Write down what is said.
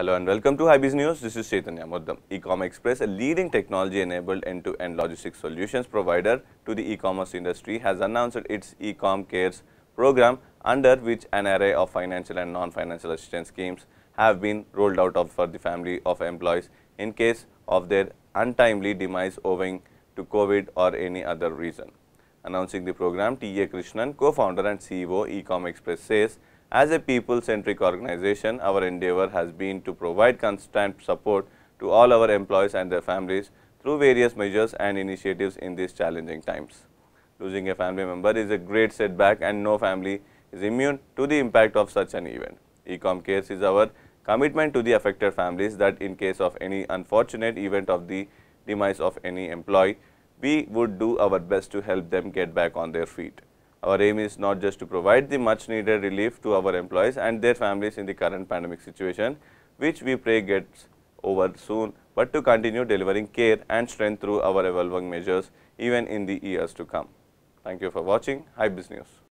Hello and welcome to Hybis News. This is Chaitanya Muddam. Ecom Express, a leading technology-enabled end-to-end logistics solutions provider to the e-commerce industry, has announced its Ecom Cares program, under which an array of financial and non-financial assistance schemes have been rolled out for the family of employees in case of their untimely demise owing to COVID or any other reason. Announcing the program, T.A. Krishnan, co-founder and CEO Ecom Express says as a people-centric organization, our endeavor has been to provide constant support to all our employees and their families through various measures and initiatives in these challenging times. Losing a family member is a great setback and no family is immune to the impact of such an event. Ecom Cares is our commitment to the affected families that in case of any unfortunate event of the demise of any employee, we would do our best to help them get back on their feet. Our aim is not just to provide the much needed relief to our employees and their families in the current pandemic situation, which we pray gets over soon, but to continue delivering care and strength through our evolving measures even in the years to come. Thank you for watching. Hypebiz News.